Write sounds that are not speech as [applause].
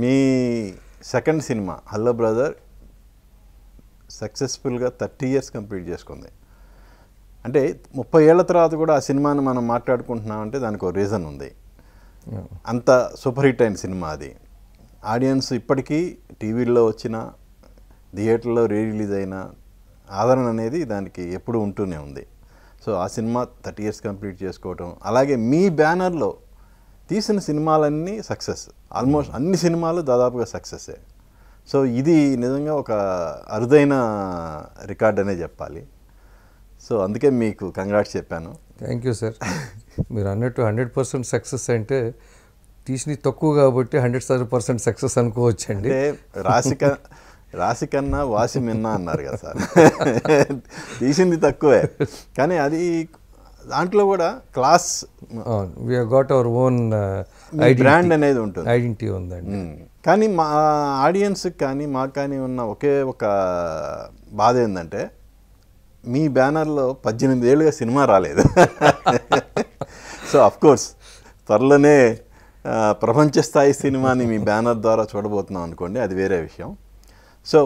మీ second సినిమా hello brother సక్సెస్ఫుల్గా thirty years complete చేసుకుంది అంటే ముప్పై ఏళ్ల తర్వాత కూడా ఆ సినిమాని మనం మాట్లాడుకుంటున్నామంటే దానికి ఒక రీజన్ ఉంది అంత సూపర్ హిట్ అయిన సినిమా అది ఆడియన్స్ ఇప్పటికీ టీవీల్లో వచ్చిన థియేటర్లో రీ రిలీజ్ అయిన ఆదరణ అనేది దానికి ఎప్పుడు ఉంటూనే ఉంది సో ఆ సినిమా థర్టీ ఇయర్స్ కంప్లీట్ చేసుకోవటం అలాగే మీ బ్యానర్లో తీసిన సినిమాలన్నీ సక్సెస్ ఆల్మోస్ట్ అన్ని సినిమాలు దాదాపుగా సక్సెస్ సో ఇది నిజంగా ఒక అరుదైన రికార్డ్ అనే చెప్పాలి సో అందుకే మీకు కంగ్రాట్స్ చెప్పాను థ్యాంక్ యూ సార్ మీరు అన్నట్టు హండ్రెడ్ పర్సెంట్ సక్సెస్ అంటే తీసినవి తక్కువ కాబట్టి హండ్రెడ్ సార్ పర్సెంట్ సక్సెస్ అనుకోవచ్చు అండి రాసిక రాసి కన్నా వాసి మిన్నా అన్నారు కదా సార్ [laughs] తీసింది తక్కువే కానీ అది దాంట్లో కూడా class we got our own brand అనేది ఉంటుంది ఐడెంటిటీ ఉందండి కానీ మా ఆడియన్స్కి కానీ మాకు కానీ ఉన్న ఒకే ఒక బాధ ఏంటంటే మీ బ్యానర్లో పద్దెనిమిది ఏళ్ళుగా సినిమా రాలేదు [laughs] సో కోర్స్ త్వరలోనే ప్రపంచ స్థాయి సినిమాని మీ బ్యానర్ ద్వారా చూడబోతున్నాం అనుకోండి అది వేరే విషయం సో